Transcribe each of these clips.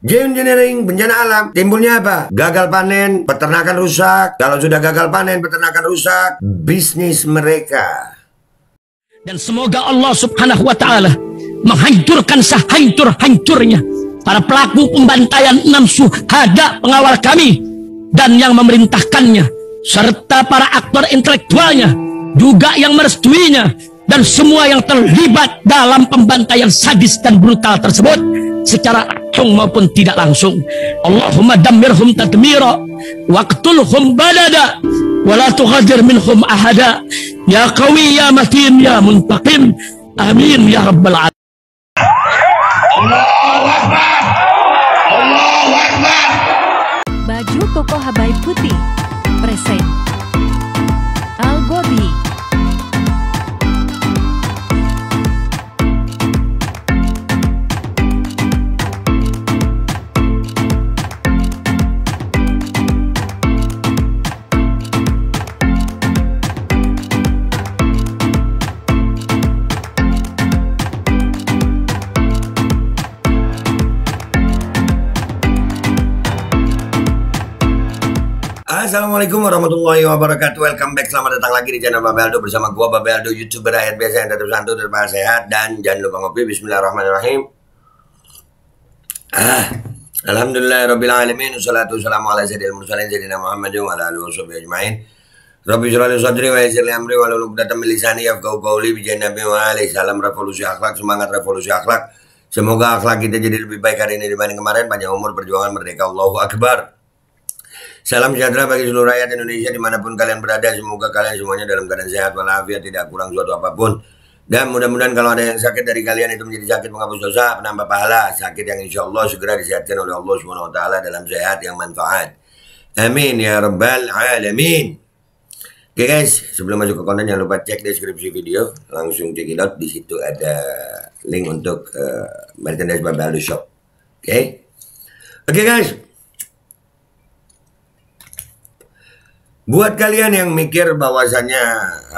Game Engineering, bencana alam, timbulnya apa? Gagal panen, peternakan rusak. Kalau sudah gagal panen, peternakan rusak, bisnis mereka. Dan semoga Allah subhanahu wa ta'ala menghancurkan sehancur-hancurnya para pelaku pembantaian enam suhada pengawal kami dan yang memerintahkannya serta para aktor intelektualnya juga yang merestuinya dan semua yang terlibat dalam pembantaian sadis dan brutal tersebut secara langsung maupun tidak langsung Allahumma damirhum tadmira waqtulhum badada wala tughadir minhum ahada ya qawi ya matin ya muntaqim amin ya rabbal alamin Baju Koko Habaib Putih Present Al Gobi Assalamualaikum warahmatullahi wabarakatuh Welcome back, selamat datang lagi di channel Babeldo Bersama gua Babeldo, youtuber rakyat biasa yang tetap santun, tetap sehat Dan jangan lupa ngopi, bismillahirrahmanirrahim ah, Alhamdulillah, Rabbil Alamin Wassalatu wassalamu ala sayyidil mursalin Sayyidina Muhammad wa ala alihi wa ajma'in Rabbi surali sadri wa yasirli amri wa lulu datam lisani yafqahu qawli bi jannabi wa ali Salam revolusi akhlak, semangat revolusi akhlak Semoga akhlak kita jadi lebih baik hari ini dibanding kemarin Panjang umur, perjuangan, merdeka, Allahu Akbar Salam sejahtera bagi seluruh rakyat Indonesia dimanapun kalian berada. Semoga kalian semuanya dalam keadaan sehat walafiat, tidak kurang suatu apapun. Dan mudah-mudahan kalau ada yang sakit dari kalian itu menjadi sakit menghapus dosa, penambah pahala. Sakit yang insya Allah segera disehatkan oleh Allah SWT dalam sehat yang manfaat. Amin ya rabbal alamin. Oke okay guys, sebelum masuk ke konten jangan lupa cek deskripsi video, langsung check it out di situ ada link untuk uh, merchandise Babel Shop. Oke. Okay? Oke okay guys, Buat kalian yang mikir bahwasannya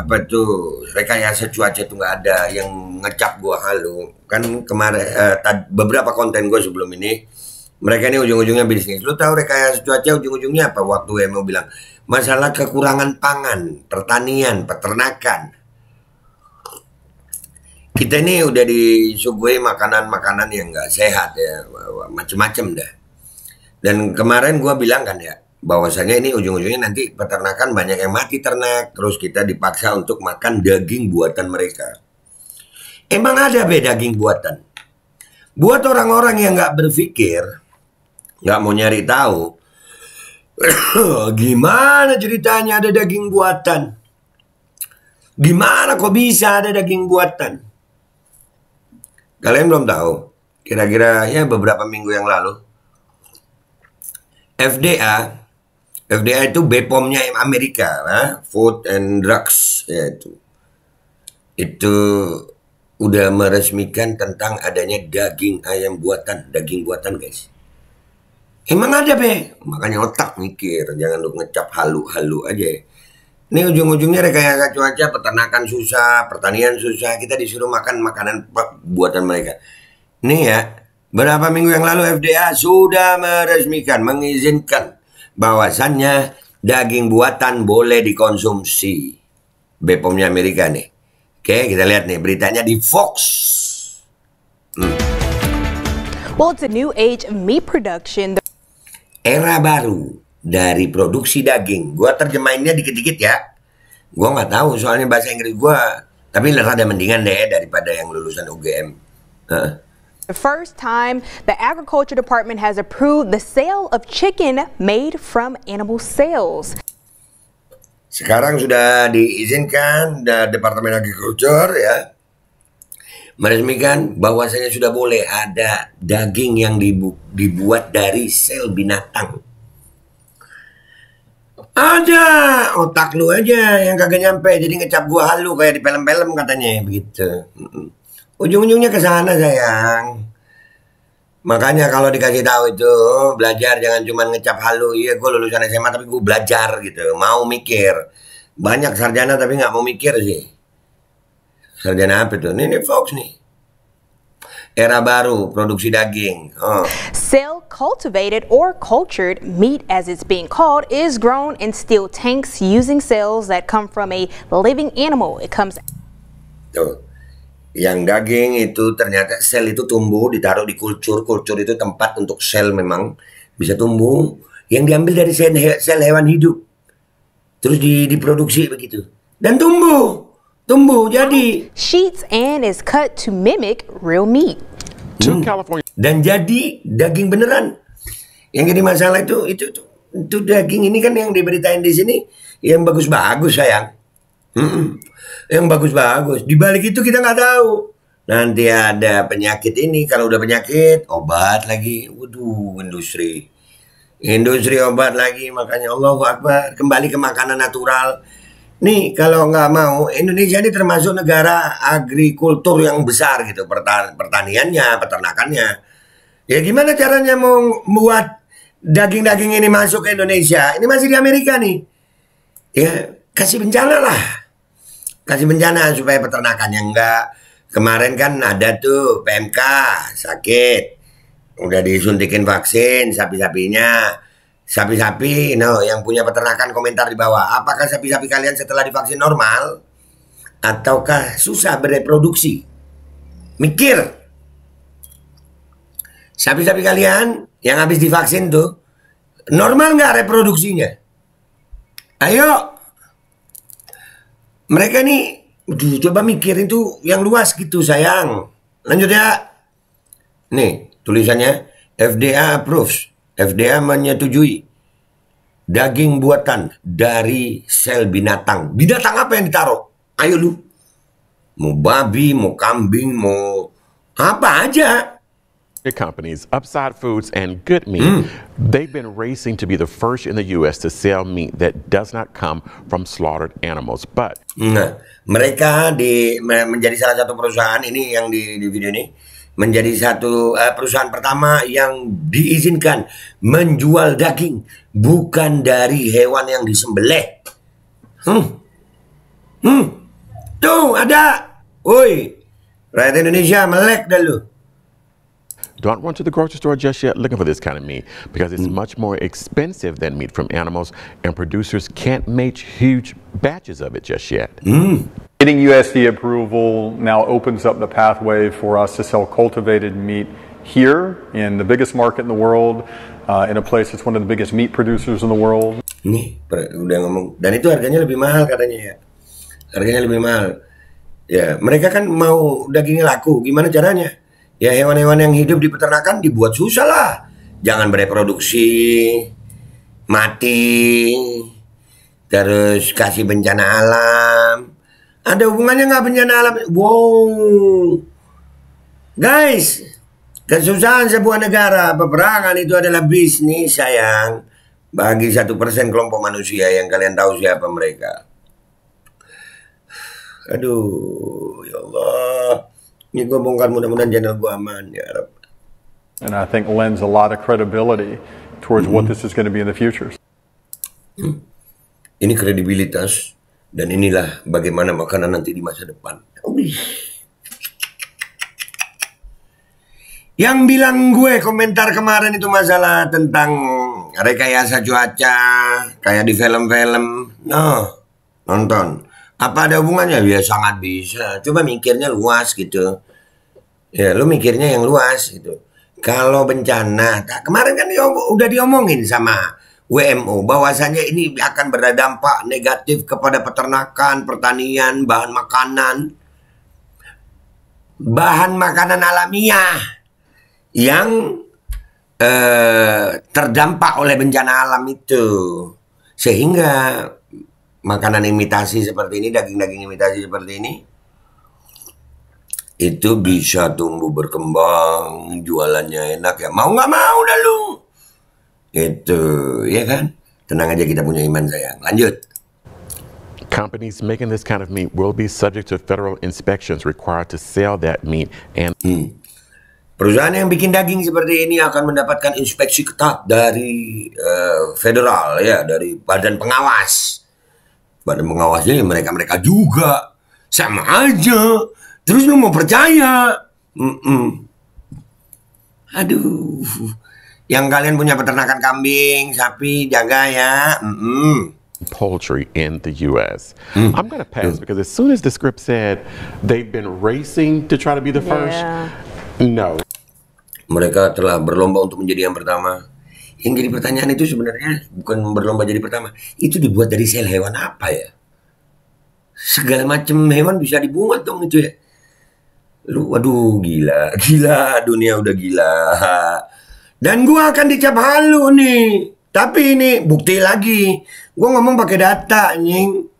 apa tuh rekayasa cuaca itu nggak ada yang ngecap gua halu kan kemarin eh, tad, beberapa konten gua sebelum ini mereka ini ujung-ujungnya bisnis. Lu tahu rekayasa cuaca ujung-ujungnya apa? Waktu yang mau bilang masalah kekurangan pangan, pertanian, peternakan. Kita ini udah disuguhi makanan-makanan yang nggak sehat ya, macem-macem dah. Dan kemarin gua bilang kan ya, bahwasanya ini ujung-ujungnya nanti peternakan banyak yang mati ternak terus kita dipaksa untuk makan daging buatan mereka emang ada beda daging buatan buat orang-orang yang nggak berpikir nggak mau nyari tahu gimana ceritanya ada daging buatan gimana kok bisa ada daging buatan kalian belum tahu kira-kira ya beberapa minggu yang lalu FDA FDA itu BPOM-nya Amerika, lah, Food and Drugs ya itu. Itu udah meresmikan tentang adanya daging ayam buatan, daging buatan guys. Emang ada be, makanya otak mikir, jangan lu ngecap halu-halu aja. Ini ujung-ujungnya rekayasa cuaca, peternakan susah, pertanian susah, kita disuruh makan makanan buatan mereka. Nih ya, berapa minggu yang lalu FDA sudah meresmikan, mengizinkan bahwasannya daging buatan boleh dikonsumsi. Bepomnya Amerika nih. Oke, kita lihat nih beritanya di Fox. Hmm. Well, it's a new age of meat production. Era baru dari produksi daging. Gua terjemahinnya dikit-dikit ya. Gua nggak tahu soalnya bahasa Inggris gua, tapi rada mendingan deh daripada yang lulusan UGM. Uh the first time, the Agriculture Department has approved the sale of chicken made from animal sales. Sekarang sudah diizinkan Departemen Agriculture ya meresmikan bahwasanya sudah boleh ada daging yang dibu dibuat dari sel binatang. Aja otak lu aja yang kagak nyampe jadi ngecap gua halu kayak di film-film katanya begitu. Ujung-ujungnya ke sana sayang. Makanya kalau dikasih tahu itu belajar jangan cuma ngecap halu. Iya gue lulusan SMA tapi gue belajar gitu. Mau mikir. Banyak sarjana tapi nggak mau mikir sih. Sarjana apa tuh? Ini, ini Fox nih. Era baru produksi daging. Oh. Cell cultivated or cultured meat, as it's being called, is grown in steel tanks using cells that come from a living animal. It comes. Tuh. Oh yang daging itu ternyata sel itu tumbuh ditaruh di kultur kultur itu tempat untuk sel memang bisa tumbuh yang diambil dari sel, he sel hewan hidup terus di, diproduksi begitu dan tumbuh tumbuh jadi sheets and is cut to mimic real meat hmm. dan jadi daging beneran yang jadi masalah itu itu itu, itu daging ini kan yang diberitain di sini yang bagus-bagus sayang mm Yang bagus-bagus. Di balik itu kita nggak tahu. Nanti ada penyakit ini, kalau udah penyakit obat lagi. Waduh, industri. Industri obat lagi, makanya Allah Akbar kembali ke makanan natural. Nih kalau nggak mau Indonesia ini termasuk negara agrikultur yang besar gitu pertan pertaniannya, peternakannya. Ya gimana caranya mau membuat daging-daging ini masuk ke Indonesia? Ini masih di Amerika nih. Ya kasih bencana lah kasih bencana supaya peternakan yang enggak kemarin kan ada tuh PMK sakit udah disuntikin vaksin sapi-sapinya sapi-sapi no yang punya peternakan komentar di bawah apakah sapi-sapi kalian setelah divaksin normal ataukah susah bereproduksi mikir sapi-sapi kalian yang habis divaksin tuh normal nggak reproduksinya ayo mereka nih coba mikir itu yang luas gitu sayang lanjut ya nih tulisannya FDA approves FDA menyetujui daging buatan dari sel binatang binatang apa yang ditaruh ayo lu mau babi mau kambing mau apa aja Big companies, Upside Foods and Good Meat, mm. they've been racing to be the first in the U.S. to sell meat that does not come from slaughtered animals. But nah, mereka di menjadi salah satu perusahaan ini yang di, di video ini menjadi satu uh, perusahaan pertama yang diizinkan menjual daging bukan dari hewan yang disembelih. Hmm. Hmm. Tuh ada. Woi, rakyat Indonesia melek dah lu. Don't run to the grocery store just yet looking for this kind of meat because it's mm. much more expensive than meat from animals, and producers can't make huge batches of it just yet. Mm. Getting USDA approval now opens up the pathway for us to sell cultivated meat here in the biggest market in the world, uh, in a place that's one of the biggest meat producers in the world. Nih, udah ngomong. Dan itu harganya lebih mahal katanya ya. Harganya lebih mahal. Ya, mereka kan mau dagingnya laku. Gimana caranya? Ya hewan-hewan yang hidup di peternakan dibuat susah lah. Jangan bereproduksi, mati, terus kasih bencana alam. Ada hubungannya nggak bencana alam? Wow, guys, kesusahan sebuah negara peperangan itu adalah bisnis sayang. Bagi satu persen kelompok manusia yang kalian tahu siapa mereka. Aduh, ya Allah. Ini ya, gue bongkar mudah-mudahan channel gue aman ya Arab. And I think lends a lot of credibility towards mm -hmm. what this is going to be in the future. Hmm. Ini kredibilitas dan inilah bagaimana makanan nanti di masa depan. Uish. Yang bilang gue komentar kemarin itu masalah tentang rekayasa cuaca kayak di film-film. No, nah, nonton. Apa ada hubungannya? Ya sangat bisa. Coba mikirnya luas gitu. Ya, lu mikirnya yang luas gitu. Kalau bencana, kemarin kan udah diomongin sama WMO bahwasanya ini akan berdampak negatif kepada peternakan, pertanian, bahan makanan, bahan makanan alamiah yang eh, terdampak oleh bencana alam itu, sehingga makanan imitasi seperti ini, daging-daging imitasi seperti ini, itu bisa tumbuh berkembang, jualannya enak ya. Mau nggak mau dah lu. Itu, ya kan? Tenang aja kita punya iman sayang. Lanjut. Companies making this kind of meat will be subject to federal inspections required to sell that meat and hmm. Perusahaan yang bikin daging seperti ini akan mendapatkan inspeksi ketat dari uh, federal ya, dari badan pengawas Badan mengawasinya ya mereka-mereka juga. Sama aja. Terus lu mau percaya? Mm -mm. Aduh. Yang kalian punya peternakan kambing, sapi, jaga ya. Mm -mm. poultry in the U.S. Mm. I'm gonna pass mm. because as soon as the script said they've been racing to try to be the yeah. first, no. Mereka telah berlomba untuk menjadi yang pertama yang jadi pertanyaan itu sebenarnya bukan berlomba jadi pertama. Itu dibuat dari sel hewan apa ya? Segala macam hewan bisa dibuat dong itu ya. Lu, waduh gila, gila dunia udah gila. Dan gua akan dicap halu nih. Tapi ini bukti lagi. Gua ngomong pakai data, nying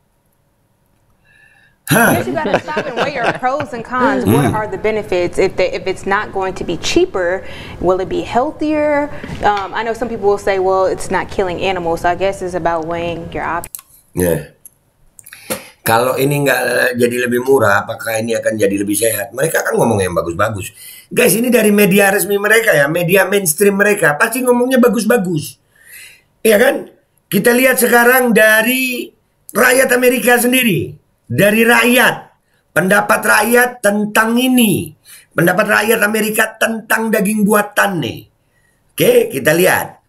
you got to stop and weigh your pros and cons. Mm. What are the benefits? If they, if it's not going to be cheaper, will it be healthier? Um, I know some people will say, well, it's not killing animals. So I guess it's about weighing your options. Yeah. Kalau ini nggak jadi lebih murah, apakah ini akan jadi lebih sehat? Mereka kan ngomong yang bagus-bagus. Guys, ini dari media resmi mereka ya, media mainstream mereka. Pasti ngomongnya bagus-bagus. Iya kan? Kita lihat sekarang dari rakyat Amerika sendiri dari rakyat. Pendapat rakyat tentang ini. Pendapat rakyat Amerika tentang daging buatan nih. Oke, kita lihat.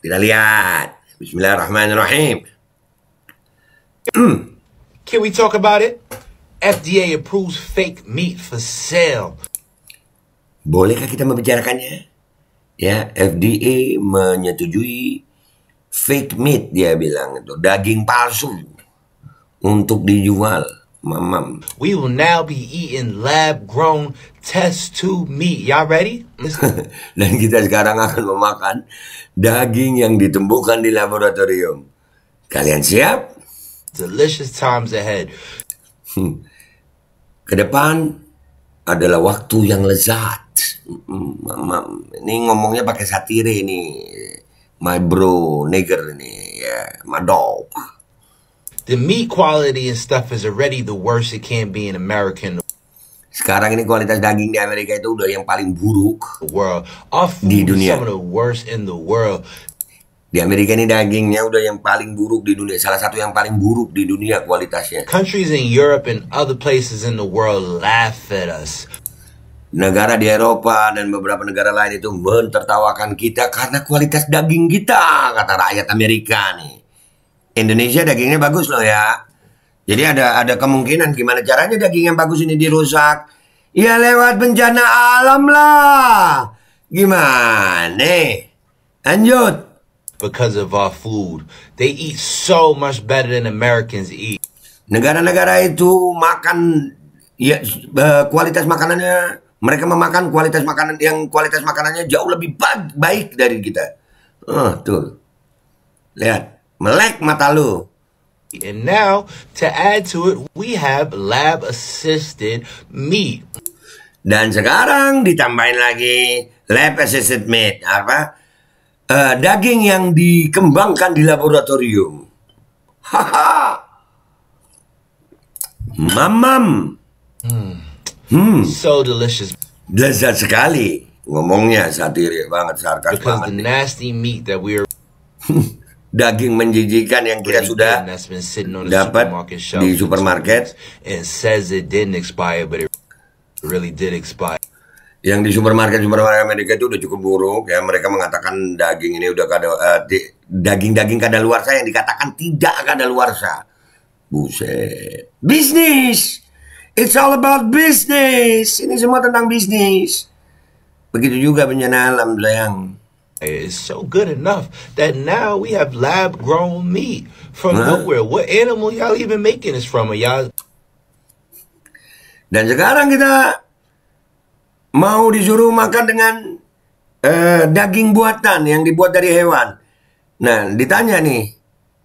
Kita lihat. Bismillahirrahmanirrahim. Can we talk about it? FDA approves fake meat for sale. Bolehkah kita membicarakannya? Ya, FDA menyetujui fake meat dia bilang itu, daging palsu untuk dijual. Mamam. We will now be eating lab grown test tube meat. Y'all ready? Dan kita sekarang akan memakan daging yang ditumbuhkan di laboratorium. Kalian siap? Delicious times ahead. Hmm. Ke adalah waktu yang lezat. Hmm, Mamam. Ini ngomongnya pakai satire ini. My bro, nigger ini. Yeah, my dog the meat quality and stuff is already the worst it can be in American. Sekarang ini kualitas daging di Amerika itu udah yang paling buruk world. Of di dunia. Some of the worst in the world. Di Amerika ini dagingnya udah yang paling buruk di dunia, salah satu yang paling buruk di dunia kualitasnya. Countries in Europe and other places in the world laugh at us. Negara di Eropa dan beberapa negara lain itu mentertawakan kita karena kualitas daging kita, kata rakyat Amerika nih. Indonesia dagingnya bagus loh ya. Jadi ada ada kemungkinan gimana caranya daging yang bagus ini dirusak. Ya lewat bencana alam lah. Gimana? Lanjut. Because of our food. They eat so much better than Americans eat. Negara-negara itu makan ya kualitas makanannya mereka memakan kualitas makanan yang kualitas makanannya jauh lebih baik dari kita. Oh, tuh. Lihat. Melek mata lu. And now, to add to it, we have lab-assisted meat. Dan sekarang ditambahin lagi lab-assisted meat, apa? Uh, daging yang dikembangkan di laboratorium. Haha. Mamam. Hmm. hmm. So delicious. Lezat sekali ngomongnya satirik banget sarkas Because banget. the nasty meat that we are daging menjijikan yang kita sudah dapat di supermarket yang di supermarket supermarket Amerika itu udah cukup buruk ya mereka mengatakan daging ini udah kada uh, daging-daging kadaluarsa yang dikatakan tidak kadaluarsa buset bisnis It's all about business. Ini semua tentang bisnis. Begitu juga bencana alam, sayang is so good enough that now we have lab grown meat from huh? nowhere. What animal y'all even making this from? y'all Dan sekarang kita mau disuruh makan dengan uh, daging buatan yang dibuat dari hewan. Nah, ditanya nih,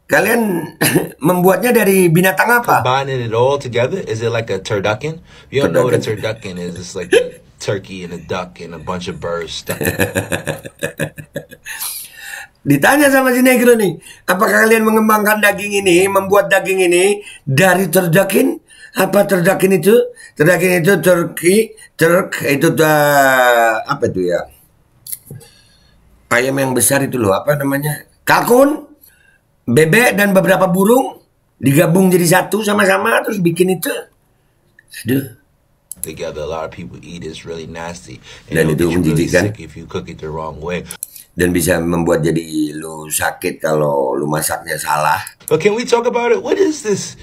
kalian membuatnya dari binatang apa? Combining it all together, is it like a turducken? You don't turducken. know what a turducken is? It's like a turkey and a duck and a bunch of birds Ditanya sama si negro nih, apakah kalian mengembangkan daging ini, membuat daging ini dari terdakin? Apa terdakin itu? Terdakin itu turkey, turk itu da, apa itu ya? Ayam yang besar itu loh, apa namanya? Kalkun, bebek dan beberapa burung digabung jadi satu sama-sama terus bikin itu. Aduh together. A lot of people eat it's really nasty. Dan itu menjijikkan. Really if you cook it the wrong way. Dan bisa membuat jadi lu sakit kalau lu masaknya salah. But can we talk about it? What is this?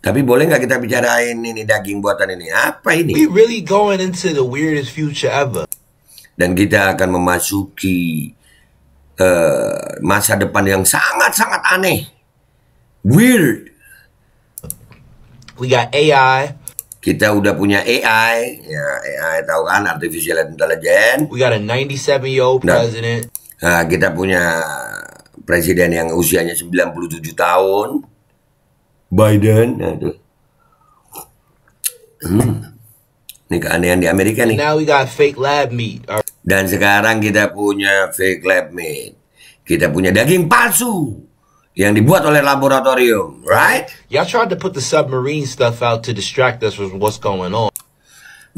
Tapi boleh nggak kita bicarain ini daging buatan ini? Apa ini? We really going into the weirdest future ever. Dan kita akan memasuki uh, masa depan yang sangat-sangat aneh. Weird. We got AI, kita udah punya AI, ya AI tahu kan artificial intelligence. We got a 97 year old president. Nah, kita punya presiden yang usianya 97 tahun. Biden, Nih, Hmm. Ini keanehan di Amerika nih. now we got fake lab meat. Dan sekarang kita punya fake lab meat. Kita punya daging palsu yang dibuat oleh laboratorium, right? Y'all tried to put the submarine stuff out to distract us from what's going on.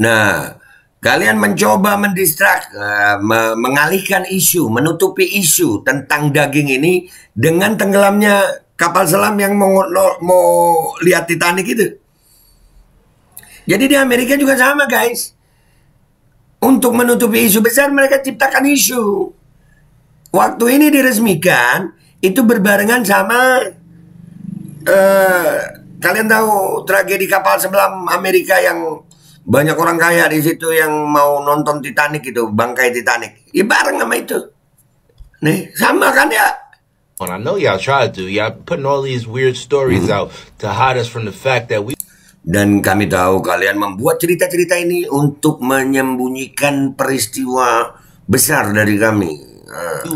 Nah, kalian mencoba mendistrak, uh, eh, me mengalihkan isu, menutupi isu tentang daging ini dengan tenggelamnya kapal selam yang mau, mau lihat Titanic itu. Jadi di Amerika juga sama guys. Untuk menutupi isu besar mereka ciptakan isu. Waktu ini diresmikan, itu berbarengan sama uh, kalian tahu tragedi kapal sebelam Amerika yang banyak orang kaya di situ yang mau nonton Titanic itu bangkai Titanic ya bareng sama itu nih sama kan ya When I know y'all try to y'all putting all these weird stories out to hide us from the fact that we dan kami tahu kalian membuat cerita-cerita ini untuk menyembunyikan peristiwa besar dari kami. Uh.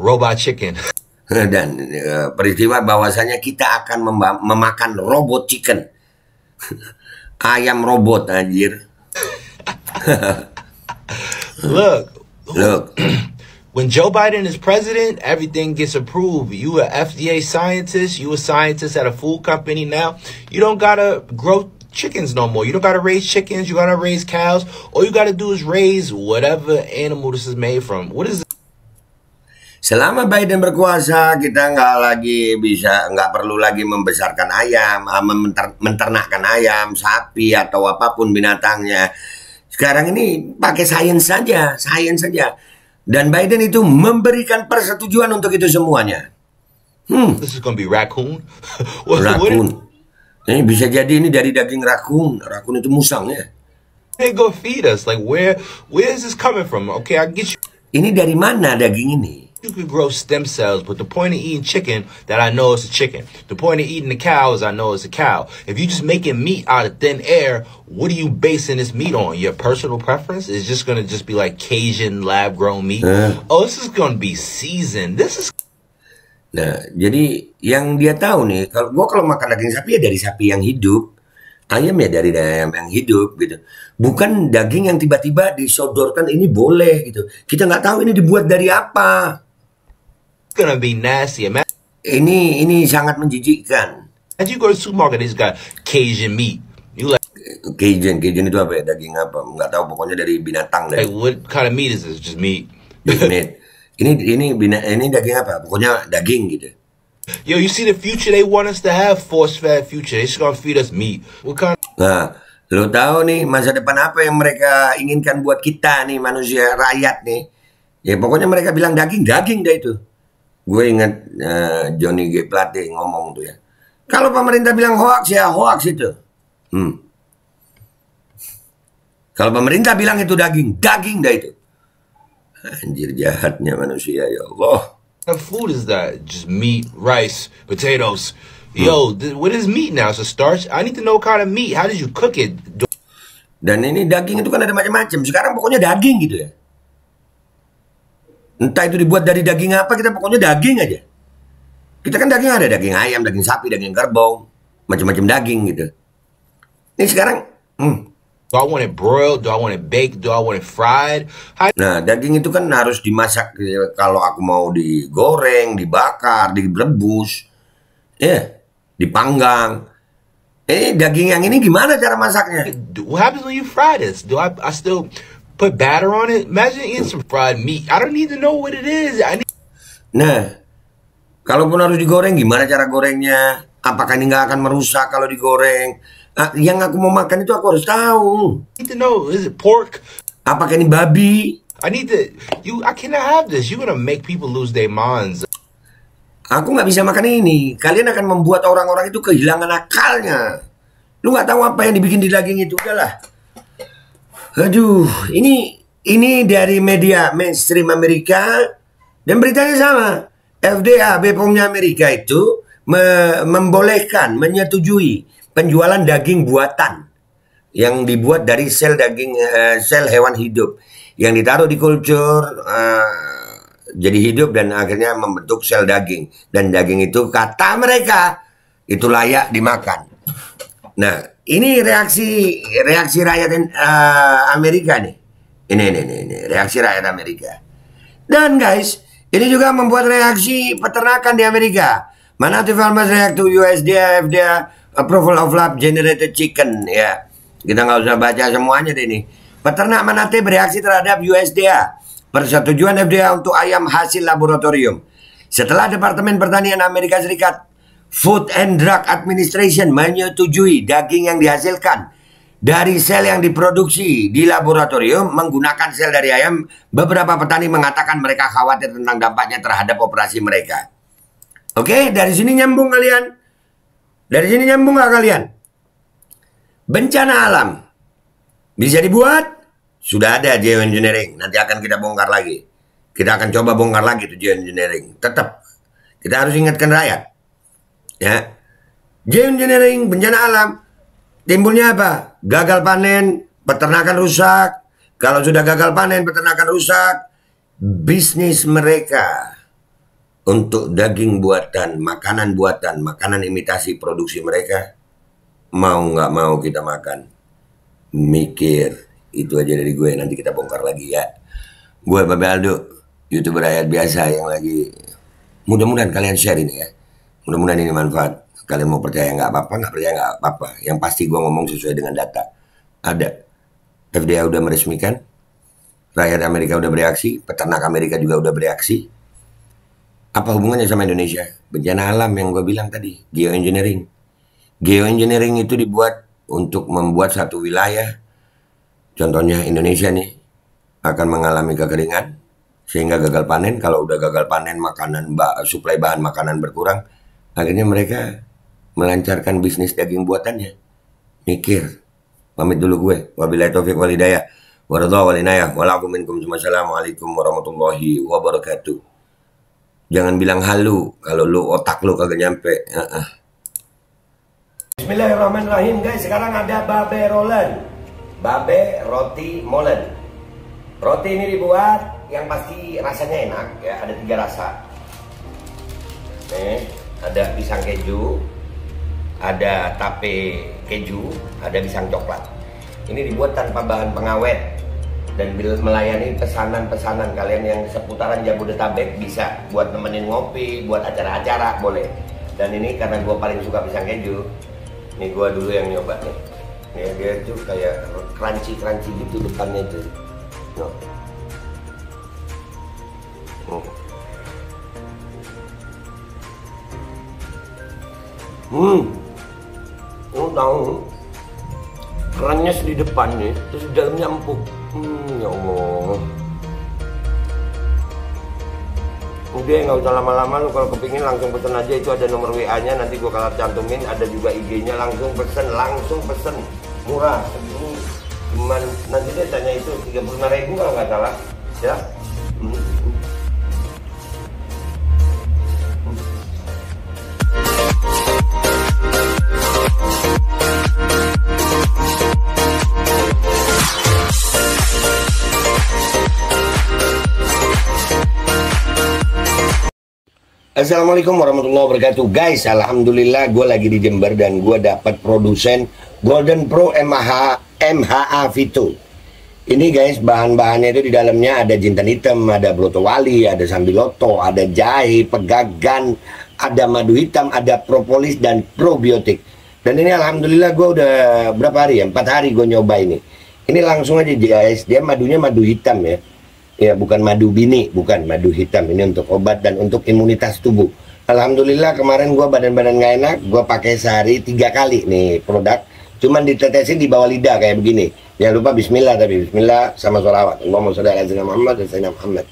robot chicken. Dan e, eh, peristiwa bahwasanya kita akan memakan robot chicken. Ayam robot anjir. Look. Look. When Joe Biden is president, everything gets approved. You a FDA scientist, you a scientist at a food company now. You don't gotta grow chickens no more. You don't gotta raise chickens, you gotta raise cows. All you gotta do is raise whatever animal this is made from. What is selama Biden berkuasa kita nggak lagi bisa nggak perlu lagi membesarkan ayam ah, menternakkan ayam sapi atau apapun binatangnya sekarang ini pakai sains saja sains saja dan Biden itu memberikan persetujuan untuk itu semuanya hmm. this is gonna be raccoon raccoon ini eh, bisa jadi ini dari daging raccoon. Raccoon itu musang ya they go feed us like where where is this coming from okay I get you ini dari mana daging ini you could grow stem cells, but the point of eating chicken that I know it's a chicken. The point of eating the cow is I know it's a cow. If you're just making meat out of thin air, what are you basing this meat on? Your personal preference is just gonna just be like Cajun lab grown meat. Nah. Oh, this is gonna be seasoned. This is. Nah, jadi yang dia tahu nih, kalau gua kalau makan daging sapi ya dari sapi yang hidup, ayam ya dari ayam yang hidup gitu. Bukan daging yang tiba-tiba disodorkan ini boleh gitu. Kita nggak tahu ini dibuat dari apa gonna be nasty. Imagine ini ini sangat menjijikkan. As you go to the supermarket, it's got Cajun meat. You like Cajun, Cajun itu apa ya? Daging apa? Enggak tahu pokoknya dari binatang deh. Like what kind of meat is this? Just meat. meat. ini ini bina, ini daging apa? Pokoknya daging gitu. Yo, you see the future they want us to have force fed future. They just gonna feed us meat. What kind? nah, lo tahu nih masa depan apa yang mereka inginkan buat kita nih manusia rakyat nih? Ya pokoknya mereka bilang daging, daging deh itu. Gue inget uh, eh, Johnny G Plate ngomong tuh ya. Kalau pemerintah bilang hoax ya hoax itu. Hmm. Kalau pemerintah bilang itu daging, daging dah itu. Anjir jahatnya manusia ya Allah. the food is that? Just meat, rice, potatoes. Yo, hmm. what is meat now? So starch. I need to know kind of meat. How did you cook it? Dan ini daging itu kan ada macam-macam. Sekarang pokoknya daging gitu ya. Entah itu dibuat dari daging apa, kita pokoknya daging aja. Kita kan daging ada daging ayam, daging sapi, daging kerbau, macam-macam daging gitu. Ini sekarang, hmm. Do I want it broiled? Do I want it baked? Do I want it fried? I... Nah, daging itu kan harus dimasak ya, kalau aku mau digoreng, dibakar, direbus, ya, yeah, dipanggang. Eh, daging yang ini gimana cara masaknya? What happens when you fry this? Do I, I still put batter on it. Imagine eating some fried meat. I don't need to know what it is. I need nah, kalaupun harus digoreng, gimana cara gorengnya? Apakah ini nggak akan merusak kalau digoreng? Nah, yang aku mau makan itu aku harus tahu. I need to know is it pork? Apakah ini babi? I need to you I cannot have this. You're gonna make people lose their minds. Aku nggak bisa makan ini. Kalian akan membuat orang-orang itu kehilangan akalnya. Lu nggak tahu apa yang dibikin di daging itu. Udahlah. Aduh, ini ini dari media mainstream Amerika dan beritanya sama. FDA BPOM-nya Amerika itu me membolehkan, menyetujui penjualan daging buatan yang dibuat dari sel daging uh, sel hewan hidup yang ditaruh di kultur uh, jadi hidup dan akhirnya membentuk sel daging dan daging itu kata mereka itu layak dimakan. Nah, ini reaksi reaksi rakyat uh, Amerika nih. Ini, ini ini ini reaksi rakyat Amerika. Dan guys, ini juga membuat reaksi peternakan di Amerika. Manatee farmers react to USDA FDA approval of lab generated chicken ya. Kita nggak usah baca semuanya deh nih. Peternak Manatee bereaksi terhadap USDA persetujuan FDA untuk ayam hasil laboratorium. Setelah Departemen Pertanian Amerika Serikat Food and Drug Administration menyetujui daging yang dihasilkan dari sel yang diproduksi di laboratorium menggunakan sel dari ayam. Beberapa petani mengatakan mereka khawatir tentang dampaknya terhadap operasi mereka. Oke, dari sini nyambung kalian. Dari sini nyambung gak kalian? Bencana alam bisa dibuat? Sudah ada geoengineering, nanti akan kita bongkar lagi. Kita akan coba bongkar lagi itu geoengineering. Tetap kita harus ingatkan rakyat ya geoengineering bencana alam timbulnya apa gagal panen peternakan rusak kalau sudah gagal panen peternakan rusak bisnis mereka untuk daging buatan makanan buatan makanan imitasi produksi mereka mau nggak mau kita makan mikir itu aja dari gue nanti kita bongkar lagi ya gue Babe Aldo youtuber rakyat biasa yang lagi mudah-mudahan kalian share ini ya mudah-mudahan ini manfaat kalian mau percaya nggak apa-apa nggak percaya nggak apa-apa yang pasti gue ngomong sesuai dengan data ada FDA udah meresmikan rakyat Amerika udah bereaksi peternak Amerika juga udah bereaksi apa hubungannya sama Indonesia bencana alam yang gue bilang tadi geoengineering geoengineering itu dibuat untuk membuat satu wilayah contohnya Indonesia nih akan mengalami kekeringan sehingga gagal panen kalau udah gagal panen makanan suplai bahan makanan berkurang Akhirnya mereka melancarkan bisnis daging buatannya. Mikir, pamit dulu gue. Wabillahi taufiq wal hidayah. Waradha wal inayah. Assalamualaikum warahmatullahi wabarakatuh. Jangan bilang halu kalau lu otak lu kagak nyampe. Uh -uh. Bismillahirrahmanirrahim guys. Sekarang ada babe roland. Babe roti molen. Roti ini dibuat yang pasti rasanya enak ya. Ada tiga rasa. Nih, ada pisang keju, ada tape keju, ada pisang coklat. Ini dibuat tanpa bahan pengawet dan bila melayani pesanan-pesanan kalian yang seputaran Jabodetabek bisa buat nemenin ngopi, buat acara-acara boleh. Dan ini karena gue paling suka pisang keju, ini gue dulu yang nyoba nih. Ini dia tuh kayak crunchy crunchy gitu depannya tuh. No. hmm lu oh, tahu Kerennya di depan nih terus dalamnya empuk hmm ya allah udah nggak usah lama-lama lu kalau kepingin langsung pesen aja itu ada nomor WA nya nanti gua kalau cantumin ada juga IG nya langsung pesen langsung pesen murah cuman nanti dia tanya itu 35 ribu kalau nggak salah ya Assalamualaikum warahmatullahi wabarakatuh Guys, Alhamdulillah gue lagi di Jember dan gue dapat produsen Golden Pro MH, MHA Vito Ini guys, bahan-bahannya itu di dalamnya ada jintan hitam, ada bruto wali, ada sambiloto, ada jahe, pegagan, ada madu hitam, ada propolis dan probiotik Dan ini Alhamdulillah gue udah berapa hari ya, Empat hari gue nyoba ini Ini langsung aja guys, dia madunya madu hitam ya ya bukan madu bini bukan madu hitam ini untuk obat dan untuk imunitas tubuh Alhamdulillah kemarin gue badan-badan gak enak gue pakai sehari tiga kali nih produk cuman ditetesin di bawah lidah kayak begini jangan ya, lupa bismillah tapi bismillah sama sholawat Allahumma sholli ala sayyidina Muhammad dan sayyidina Muhammad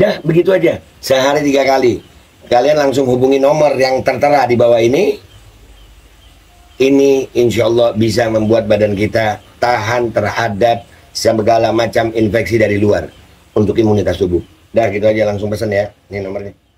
Dah begitu aja sehari tiga kali kalian langsung hubungi nomor yang tertera di bawah ini ini insya Allah bisa membuat badan kita tahan terhadap segala macam infeksi dari luar untuk imunitas tubuh. Dah gitu aja langsung pesan ya, ini nomornya.